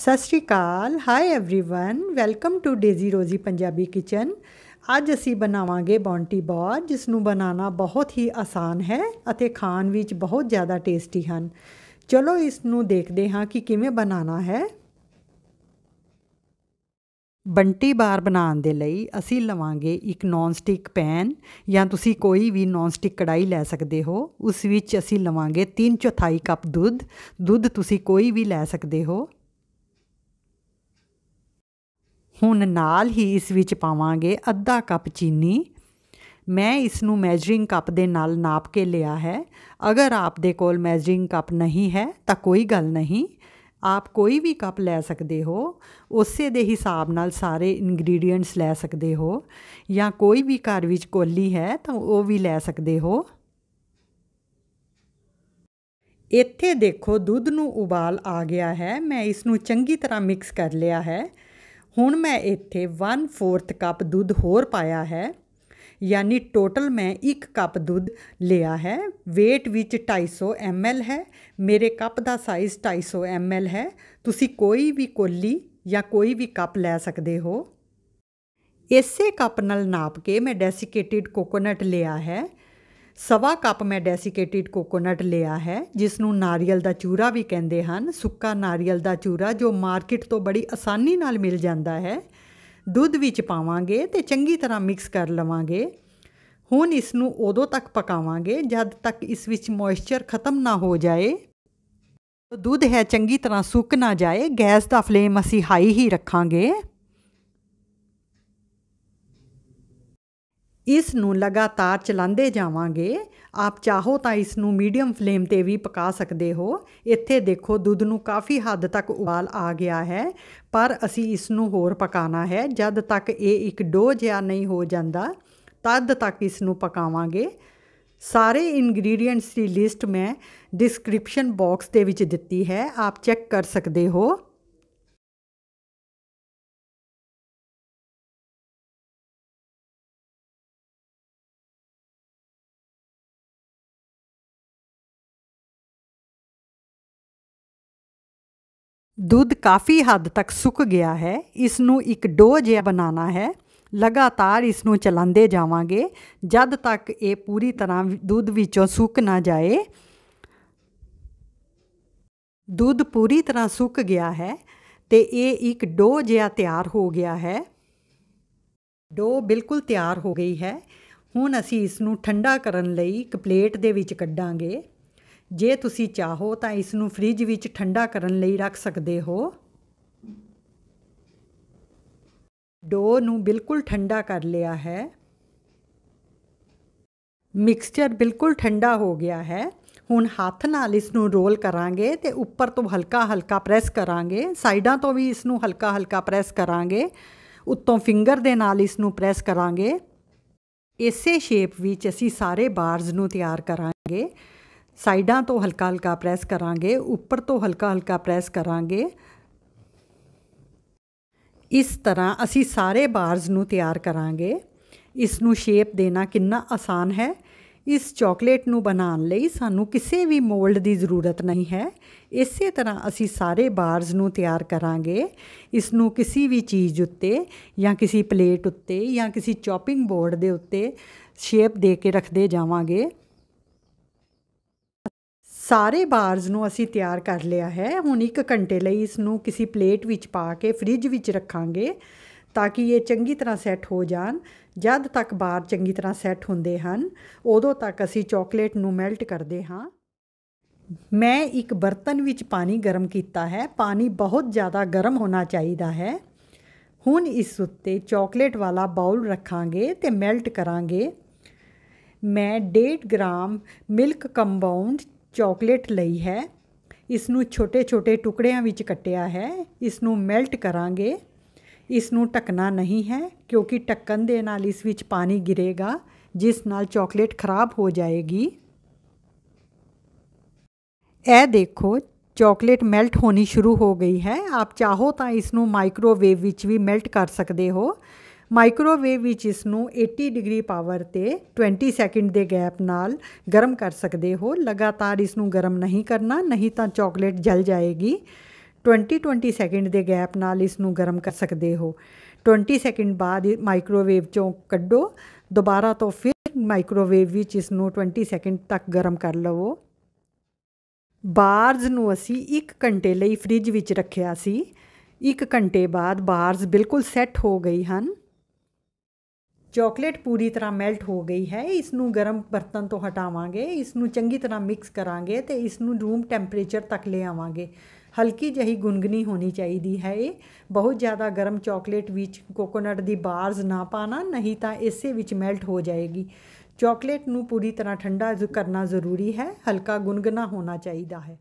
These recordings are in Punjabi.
ਸਤਿ ਸ਼੍ਰੀ ਅਕਾਲ hi everyone welcome to Daisy Rosy Punjabi kitchen ਅੱਜ ਅਸੀਂ ਬਣਾਵਾਂਗੇ ਬੌਂਟੀ ਬੌਰ ਜਿਸ ਨੂੰ ਬਣਾਉਣਾ ਬਹੁਤ ਹੀ ਆਸਾਨ ਹੈ ਅਤੇ ਖਾਣ ਵਿੱਚ ਬਹੁਤ ਜ਼ਿਆਦਾ ਟੇਸਟੀ ਹਨ ਚਲੋ ਇਸ ਨੂੰ ਦੇਖਦੇ ਹਾਂ ਕਿ ਕਿਵੇਂ ਬਣਾਉਣਾ ਹੈ ਬੰਟੀ ਬਾਰ ਬਣਾਉਣ ਦੇ ਲਈ ਅਸੀਂ ਲਵਾਂਗੇ ਇੱਕ ਨਾਨ ਸਟਿਕ ਪੈਨ ਜਾਂ ਤੁਸੀਂ ਕੋਈ ਵੀ ਨਾਨ ਸਟਿਕ ਕੜਾਈ ਲੈ ਸਕਦੇ ਹੋ ਉਸ ਵਿੱਚ ਅਸੀਂ ਲਵਾਂਗੇ 3 4 ਕੱਪ ਦੁੱਧ ਦੁੱਧ ਤੁਸੀਂ ਕੋਈ ਵੀ ਲੈ ਸਕਦੇ ਹੋ ਹੁਣ ਨਾਲ ਹੀ ਇਸ ਵਿੱਚ ਪਾਵਾਂਗੇ ਅੱਧਾ ਕੱਪ ਚੀਨੀ ਮੈਂ ਇਸ ਨੂੰ ਮੈਜਰਿੰਗ ਕੱਪ ਦੇ ਨਾਲ ਨਾਪ ਕੇ ਲਿਆ ਹੈ ਅਗਰ ਆਪ ਦੇ ਕੋਲ ਮੈਜਰਿੰਗ ਕੱਪ ਨਹੀਂ ਹੈ ਤਾਂ ਕੋਈ ਗੱਲ ਨਹੀਂ ਆਪ ਕੋਈ ਵੀ ਕੱਪ ਲੈ ਸਕਦੇ ਹੋ ਉਸੇ ਦੇ ਹਿਸਾਬ ਨਾਲ ਸਾਰੇ ਇਨਗਰੀਡੀਐਂਟਸ ਲੈ ਸਕਦੇ ਹੋ ਜਾਂ ਕੋਈ ਵੀ ਘਰ ਵਿੱਚ ਕੋਲੀ ਹੈ ਤਾਂ ਉਹ ਵੀ ਲੈ ਸਕਦੇ ਹੋ ਇੱਥੇ ਦੇਖੋ ਦੁੱਧ ਨੂੰ ਉਬਾਲ ਆ ਗਿਆ ਹੈ ਮੈਂ ਇਸ ਨੂੰ ਚੰਗੀ ਤਰ੍ਹਾਂ ਮਿਕਸ ਕਰ ਲਿਆ ਹੈ ਹੁਣ ਮੈਂ ਇੱਥੇ 1/4 ਕੱਪ ਦੁੱਧ ਹੋਰ ਪਾਇਆ ਹੈ ਯਾਨੀ ਟੋਟਲ ਮੈਂ 1 ਕੱਪ ਦੁੱਧ ਲਿਆ ਹੈ weight ਵਿੱਚ 250 ml ਹੈ ਮੇਰੇ ਕੱਪ ਦਾ ਸਾਈਜ਼ 250 ml ਹੈ ਤੁਸੀਂ ਕੋਈ ਵੀ ਕੋਲੀ ਜਾਂ ਕੋਈ ਵੀ ਕੱਪ ਲੈ ਸਕਦੇ ਹੋ ਇਸੇ ਕੱਪ ਨਾਲ ਨਾਪ ਕੇ ਮੈਂ ਡੈਸੀਕੇਟਿਡ ਕੋਕੋਨਟ ਲਿਆ ਹੈ ਸਵਾ ਕੱਪ ਮੈਂ ਡੈਸੀਕੇਟਿਡ ਕੋਕੋਨਟ ਲਿਆ ਹੈ ਜਿਸ ਨੂੰ ਨਾਰੀਅਲ ਦਾ ਚੂਰਾ ਵੀ ਕਹਿੰਦੇ ਹਨ ਸੁੱਕਾ ਨਾਰੀਅਲ ਦਾ ਚੂਰਾ ਜੋ ਮਾਰਕੀਟ ਤੋਂ ਬੜੀ ਆਸਾਨੀ ਨਾਲ ਮਿਲ ਜਾਂਦਾ ਹੈ ਦੁੱਧ ਵਿੱਚ ਪਾਵਾਂਗੇ ਤੇ ਚੰਗੀ ਤਰ੍ਹਾਂ ਮਿਕਸ ਕਰ ਲਵਾਂਗੇ ਹੁਣ ਇਸ ਨੂੰ ਉਦੋਂ ਤੱਕ ਪਕਾਵਾਂਗੇ ਜਦ ਤੱਕ ਇਸ ਵਿੱਚ ਮੋਇਸਚਰ ਖਤਮ ਨਾ ਹੋ ਜਾਏ ਦੁੱਧ ਹੈ ਚੰਗੀ ਤਰ੍ਹਾਂ ਸੁੱਕ ਨਾ ਜਾਏ ਗੈਸ ਦਾ ਫਲੇਮ ਅਸੀਂ ਹਾਈ ਹੀ ਰੱਖਾਂਗੇ ਇਸ ਨੂੰ ਲਗਾਤਾਰ ਚਲਾਉਂਦੇ ਜਾਵਾਂਗੇ ਆਪ ਚਾਹੋ ਤਾਂ ਇਸ ਨੂੰ ਮੀਡੀਅਮ ਫਲੇਮ ਤੇ ਵੀ ਪਕਾ ਸਕਦੇ ਹੋ ਇੱਥੇ ਦੇਖੋ ਦੁੱਧ ਨੂੰ ਕਾਫੀ ਹੱਦ ਤੱਕ ਉਬਾਲ ਆ ਗਿਆ ਹੈ ਪਰ ਅਸੀਂ ਇਸ ਨੂੰ ਹੋਰ ਪਕਾਣਾ ਹੈ ਜਦ ਤੱਕ ਇਹ ਇੱਕ ਡੋ ਜਿਹਾ ਨਹੀਂ ਹੋ ਜਾਂਦਾ ਤਦ ਤੱਕ ਇਸ ਨੂੰ ਪਕਾਵਾਂਗੇ ਸਾਰੇ ਇਨਗਰੀਡੀਐਂਟਸ ਦੀ ਲਿਸਟ ਮੈਂ ਡਿਸਕ੍ਰਿਪਸ਼ਨ ਬਾਕਸ ਦੇ ਵਿੱਚ ਦਿੱਤੀ ਹੈ ਆਪ ਚੈੱਕ ਕਰ ਸਕਦੇ ਹੋ ਦੁੱਧ ਕਾਫੀ ਹੱਦ ਤੱਕ ਸੁੱਕ ਗਿਆ ਹੈ ਇਸ ਨੂੰ ਇੱਕ ਡੋ ਜਿਹਾ ਬਣਾਉਣਾ ਹੈ ਲਗਾਤਾਰ ਇਸ ਨੂੰ ਚਲਾਉਂਦੇ ਜਾਵਾਂਗੇ ਜਦ ਤੱਕ ਇਹ ਪੂਰੀ ਤਰ੍ਹਾਂ ਦੁੱਧ ਵਿੱਚੋਂ ਸੁੱਕ ਨਾ ਜਾਏ ਦੁੱਧ ਪੂਰੀ ਤਰ੍ਹਾਂ ਸੁੱਕ ਗਿਆ ਹੈ ਤੇ ਇਹ ਇੱਕ ਡੋ ਜਿਹਾ ਤਿਆਰ ਹੋ ਗਿਆ ਹੈ ਡੋ ਬਿਲਕੁਲ ਤਿਆਰ ਹੋ ਗਈ ਹੈ ਹੁਣ ਅਸੀਂ ਇਸ ਨੂੰ ਠੰਡਾ ਕਰਨ ਲਈ ਇੱਕ ਪਲੇਟ ਦੇ ਵਿੱਚ ਕੱਢਾਂਗੇ ਜੇ ਤੁਸੀਂ ਚਾਹੋ ਤਾਂ ਇਸ ਨੂੰ ਫ੍ਰਿਜ ਵਿੱਚ ਠੰਡਾ ਕਰਨ ਲਈ ਰੱਖ ਸਕਦੇ ਹੋ ਡੋ ਨੂੰ ਬਿਲਕੁਲ ਠੰਡਾ ਕਰ ਲਿਆ ਹੈ ਮਿਕਸਚਰ ਬਿਲਕੁਲ ਠੰਡਾ ਹੋ ਗਿਆ ਹੈ ਹੁਣ ਹੱਥ ਨਾਲ ਇਸ ਨੂੰ ਰੋਲ ਕਰਾਂਗੇ ਤੇ ਉੱਪਰ ਤੋਂ ਹਲਕਾ ਹਲਕਾ ਪ੍ਰੈਸ ਕਰਾਂਗੇ ਸਾਈਡਾਂ ਤੋਂ ਵੀ ਇਸ ਨੂੰ ਹਲਕਾ ਹਲਕਾ ਪ੍ਰੈਸ ਕਰਾਂਗੇ ਉੱਤੋਂ ਫਿੰਗਰ ਦੇ ਨਾਲ ਇਸ ਨੂੰ ਪ੍ਰੈਸ ਕਰਾਂਗੇ ਇਸੇ ਸ਼ੇਪ ਵਿੱਚ ਅਸੀਂ ਸਾਰੇ ਬਾਰਸ ਨੂੰ ਤਿਆਰ ਕਰਾਂਗੇ ਸਾਈਡਾਂ ਤੋਂ ਹਲਕਾ ਹਲਕਾ ਪ੍ਰੈਸ ਕਰਾਂਗੇ ਉੱਪਰ ਤੋਂ ਹਲਕਾ ਹਲਕਾ ਪ੍ਰੈਸ ਕਰਾਂਗੇ ਇਸ ਤਰ੍ਹਾਂ ਅਸੀਂ ਸਾਰੇ ਬਾਰਸ ਨੂੰ ਤਿਆਰ ਕਰਾਂਗੇ ਇਸ ਨੂੰ ਸ਼ੇਪ ਦੇਣਾ ਕਿੰਨਾ ਆਸਾਨ ਹੈ ਇਸ ਚਾਕਲੇਟ ਨੂੰ ਬਣਾਉਣ ਲਈ ਸਾਨੂੰ ਕਿਸੇ ਵੀ ਮੋਲਡ ਦੀ ਜ਼ਰੂਰਤ ਨਹੀਂ ਹੈ ਇਸੇ ਤਰ੍ਹਾਂ ਅਸੀਂ ਸਾਰੇ ਬਾਰਸ ਨੂੰ ਤਿਆਰ ਕਰਾਂਗੇ ਇਸ ਨੂੰ ਕਿਸੇ ਵੀ ਚੀਜ਼ ਉੱਤੇ ਜਾਂ ਕਿਸੇ ਪਲੇਟ ਉੱਤੇ ਜਾਂ ਕਿਸੇ ਚੌਪਿੰਗ ਬੋਰਡ ਦੇ ਉੱਤੇ ਸ਼ੇਪ ਦੇ ਕੇ ਰੱਖਦੇ ਜਾਵਾਂਗੇ ਸਾਰੇ ਬਾਰਸ ਨੂੰ ਅਸੀਂ ਤਿਆਰ ਕਰ ਲਿਆ ਹੈ ਹੁਣ 1 ਘੰਟੇ ਲਈ ਇਸ ਨੂੰ ਕਿਸੇ ਪਲੇਟ ਵਿੱਚ ਪਾ ਕੇ ਫ੍ਰਿਜ ਵਿੱਚ ਰੱਖਾਂਗੇ ਤਾਂ ਕਿ ਇਹ ਚੰਗੀ ਤਰ੍ਹਾਂ ਸੈੱਟ ਹੋ ਜਾਣ ਜਦ ਤੱਕ ਬਾਰ ਚੰਗੀ ਤਰ੍ਹਾਂ ਸੈੱਟ ਹੁੰਦੇ ਹਨ ਉਦੋਂ ਤੱਕ ਅਸੀਂ ਚਾਕਲੇਟ ਨੂੰ ਮੈਲਟ ਕਰਦੇ ਹਾਂ ਮੈਂ ਇੱਕ ਬਰਤਨ ਵਿੱਚ ਪਾਣੀ ਗਰਮ ਕੀਤਾ ਹੈ ਪਾਣੀ ਬਹੁਤ ਜ਼ਿਆਦਾ ਗਰਮ ਹੋਣਾ ਚਾਹੀਦਾ ਹੈ ਹੁਣ ਇਸ ਉੱਤੇ ਚਾਕਲੇਟ ਵਾਲਾ ਬਾਉਲ ਰੱਖਾਂਗੇ ਤੇ ਮੈਲਟ ਕਰਾਂਗੇ ਮੈਂ 1.5 ਗ੍ਰਾਮ ਮਿਲਕ ਕੰਪਾਉਂਡ ਚਾਕਲੇਟ ਲਈ ਹੈ ਇਸ ਨੂੰ ਛੋਟੇ-ਛੋਟੇ ਟੁਕੜਿਆਂ ਵਿੱਚ ਕੱਟਿਆ ਹੈ ਇਸ ਨੂੰ ਮੈਲਟ ਕਰਾਂਗੇ ਇਸ ਨੂੰ ਟਕਣਾ ਨਹੀਂ ਹੈ ਕਿਉਂਕਿ ਟਕਣ ਦੇ ਨਾਲ ਇਸ ਵਿੱਚ ਪਾਣੀ ਗਿਰੇਗਾ ਜਿਸ ਨਾਲ ਚਾਕਲੇਟ ਖਰਾਬ ਹੋ ਜਾਏਗੀ ਇਹ ਦੇਖੋ ਚਾਕਲੇਟ ਮੈਲਟ ਹੋਣੀ ਸ਼ੁਰੂ ਹੋ ਗਈ ਹੈ ਆਪ ਚਾਹੋ ਤਾਂ ਇਸ ਨੂੰ ਮਾਈਕ੍ਰੋਵੇਵ ਵਿੱਚ ਵੀ ਮੈਲਟ ਕਰ ਸਕਦੇ ਹੋ ਮਾਈਕ੍ਰੋਵੇਵ ਵਿੱਚ ਇਸ ਨੂੰ 80 ਡਿਗਰੀ ਪਾਵਰ ਤੇ 20 ਸੈਕਿੰਡ ਦੇ ਗੈਪ ਨਾਲ ਗਰਮ ਕਰ ਸਕਦੇ ਹੋ ਲਗਾਤਾਰ ਇਸ ਨੂੰ ਗਰਮ ਨਹੀਂ ਕਰਨਾ ਨਹੀਂ ਤਾਂ ਚਾਕਲੇਟ ਜਲ ਜਾਏਗੀ 20 20 ਸੈਕਿੰਡ ਦੇ ਗੈਪ ਨਾਲ ਇਸ ਨੂੰ ਗਰਮ ਕਰ ਸਕਦੇ ਹੋ 20 ਸੈਕਿੰਡ ਬਾਅਦ ਮਾਈਕ੍ਰੋਵੇਵ ਚੋਂ ਕੱਢੋ ਦੁਬਾਰਾ ਤੋਂ ਫਿਰ ਮਾਈਕ੍ਰੋਵੇਵ ਵਿੱਚ ਇਸ ਨੂੰ 20 ਸੈਕਿੰਡ ਤੱਕ ਗਰਮ ਕਰ ਲਵੋ ਬਾਰਜ਼ ਨੂੰ ਅਸੀਂ 1 ਘੰਟੇ ਲਈ ਫ੍ਰਿਜ ਵਿੱਚ ਰੱਖਿਆ ਸੀ 1 ਘੰਟੇ ਬਾਅਦ ਬਾਰਜ਼ ਬਿਲਕੁਲ ਸੈੱਟ ਹੋ ਗਈ ਹਨ ਚਾਕਲੇਟ ਪੂਰੀ ਤਰ੍ਹਾਂ ਮੈਲਟ ਹੋ ਗਈ ਹੈ ਇਸ ਨੂੰ ਗਰਮ ਬਰਤਨ ਤੋਂ ਹਟਾਵਾਂਗੇ ਇਸ ਨੂੰ ਚੰਗੀ ਤਰ੍ਹਾਂ ਮਿਕਸ ਕਰਾਂਗੇ ਤੇ ਇਸ ਨੂੰ ਰੂਮ ਟੈਂਪਰੇਚਰ ਤੱਕ ਲੈ ਆਵਾਂਗੇ ਹਲਕੀ ਜਹੀ ਗੁੰਗਨੀ ਹੋਣੀ ਚਾਹੀਦੀ ਹੈ ਇਹ ਬਹੁਤ ਜ਼ਿਆਦਾ ਗਰਮ ਚਾਕਲੇਟ ਵਿੱਚ ਕੋਕੋਨਟ ਦੀ ਬਾਰਸ ਨਾ ਪਾਣਾ ਨਹੀਂ ਤਾਂ ਇਸੇ ਵਿੱਚ ਮੈਲਟ ਹੋ ਜਾਏਗੀ ਚਾਕਲੇਟ ਨੂੰ ਪੂਰੀ ਤਰ੍ਹਾਂ ਠੰਡਾ ਕਰਨਾ ਜ਼ਰੂਰੀ ਹੈ ਹਲਕਾ ਗੁੰਗਨਾ ਹੋਣਾ ਚਾਹੀਦਾ ਹੈ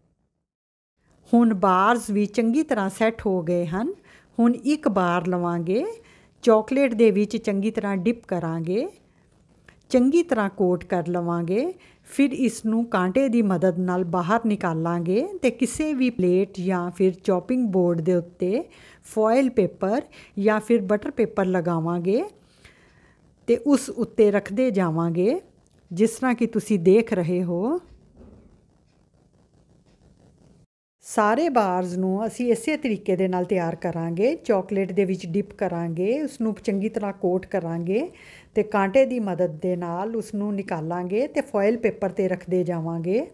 ਹੁਣ ਬਾਰਸ ਵੀ ਚੰਗੀ ਤਰ੍ਹਾਂ ਸੈੱਟ ਹੋ ਗਏ ਹਨ ਹੁਣ ਇੱਕ ਬਾਰ ਲਵਾਂਗੇ ਚਾਕਲੇਟ ਦੇ ਵਿੱਚ ਚੰਗੀ ਤਰ੍ਹਾਂ ਡਿਪ ਕਰਾਂਗੇ ਚੰਗੀ ਤਰ੍ਹਾਂ ਕੋਟ ਕਰ ਲਵਾਂਗੇ ਫਿਰ ਇਸ ਨੂੰ ਕਾਂਟੇ ਦੀ ਮਦਦ ਨਾਲ ਬਾਹਰ ਨਿਕਾਲਾਂਗੇ ਤੇ ਕਿਸੇ ਵੀ ਪਲੇਟ ਜਾਂ ਫਿਰ ਚੌਪਿੰਗ ਬੋਰਡ ਦੇ ਉੱਤੇ ਫੋਇਲ ਪੇਪਰ ਜਾਂ ਫਿਰ ਬਟਰ ਪੇਪਰ ਲਗਾਵਾਂਗੇ ਤੇ ਉਸ ਉੱਤੇ ਰੱਖਦੇ ਜਾਵਾਂਗੇ ਜਿਸ ਤਰ੍ਹਾਂ ਕਿ ਤੁਸੀਂ ਦੇਖ ਰਹੇ ਹੋ ਸਾਰੇ ਬਾਰਸ ਨੂੰ ਅਸੀਂ ਇਸੇ ਤਰੀਕੇ ਦੇ ਨਾਲ ਤਿਆਰ ਕਰਾਂਗੇ ਚਾਕਲੇਟ ਦੇ ਵਿੱਚ ਡਿਪ ਕਰਾਂਗੇ ਉਸ ਨੂੰ ਚੰਗੀ ਤਰ੍ਹਾਂ ਕੋਟ ਕਰਾਂਗੇ ਤੇ ਕਾਂਟੇ ਦੀ ਮਦਦ ਦੇ ਨਾਲ ਉਸ ਨੂੰ ਨਿਕਾਲਾਂਗੇ ਤੇ ਫੋਇਲ ਪੇਪਰ ਤੇ ਰੱਖਦੇ ਜਾਵਾਂਗੇ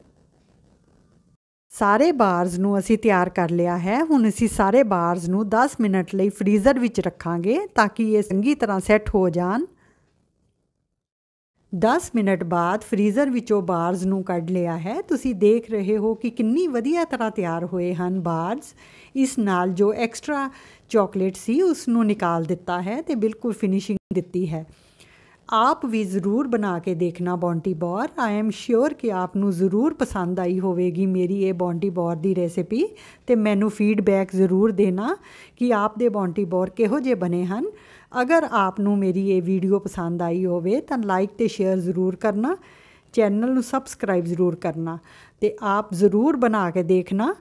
ਸਾਰੇ ਬਾਰਸ ਨੂੰ ਅਸੀਂ ਤਿਆਰ ਕਰ ਲਿਆ ਹੈ ਹੁਣ ਅਸੀਂ ਸਾਰੇ ਬਾਰਸ ਨੂੰ 10 ਮਿੰਟ ਲਈ ਫ੍ਰੀਜ਼ਰ ਵਿੱਚ ਰੱਖਾਂਗੇ ਤਾਂ ਕਿ ਇਹ ਚੰਗੀ ਤਰ੍ਹਾਂ ਸੈੱਟ ਹੋ ਜਾਣ 10 ਮਿੰਟ ਬਾਅਦ ਫ੍ਰੀਜ਼ਰ ਵਿੱਚੋਂ ਬਾਰਸ ਨੂੰ ਕੱਢ ਲਿਆ ਹੈ ਤੁਸੀਂ ਦੇਖ ਰਹੇ ਹੋ ਕਿ ਕਿੰਨੀ ਵਧੀਆ ਤਰ੍ਹਾਂ ਤਿਆਰ ਹੋਏ ਹਨ ਬਾਰਸ ਇਸ ਨਾਲ ਜੋ ਐਕਸਟਰਾ ਚਾਕਲੇਟ ਸੀ ਉਸ ਨੂੰ ਨਿਕਾਲ ਦਿੱਤਾ ਹੈ ਤੇ ਬਿਲਕੁਲ ਫਿਨਿਸ਼ਿੰਗ ਦਿੱਤੀ ਹੈ ਆਪ ਵੀ ਜ਼ਰੂਰ ਬਣਾ ਕੇ ਦੇਖਣਾ ਬੌਂਟੀ ਬੌਰ ਆਈ ਐਮ ਸ਼ੋਰ ਕਿ ਆਪ ਨੂੰ ਜ਼ਰੂਰ ਪਸੰਦ ਆਈ ਹੋਵੇਗੀ ਮੇਰੀ ਇਹ ਬੌਂਟੀ ਬੌਰ ਦੀ ਰੈਸਿਪੀ ਤੇ ਮੈਨੂੰ ਫੀਡਬੈਕ ਜ਼ਰੂਰ ਦੇਣਾ ਕਿ ਆਪ ਦੇ ਬੌਂਟੀ ਬੌਰ ਕਿਹੋ ਜਿਹੇ ਬਣੇ ਹਨ ਅਗਰ ਆਪ ਨੂੰ ਮੇਰੀ ਇਹ ਵੀਡੀਓ ਪਸੰਦ ਆਈ ਹੋਵੇ ਤਾਂ ਲਾਈਕ ਤੇ ਸ਼ੇਅਰ ਜ਼ਰੂਰ ਕਰਨਾ ਚੈਨਲ ਨੂੰ ਸਬਸਕ੍ਰਾਈਬ ਜ਼ਰੂਰ ਕਰਨਾ ਤੇ ਆਪ ਜ਼ਰੂਰ ਬਣਾ ਕੇ ਦੇਖਣਾ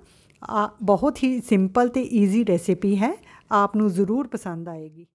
ਬਹੁਤ ਹੀ ਸਿੰਪਲ ਤੇ ਈਜ਼ੀ ਰੈਸਿਪੀ ਹੈ ਆਪ ਨੂੰ ਜ਼ਰੂਰ ਪਸੰਦ ਆਏਗੀ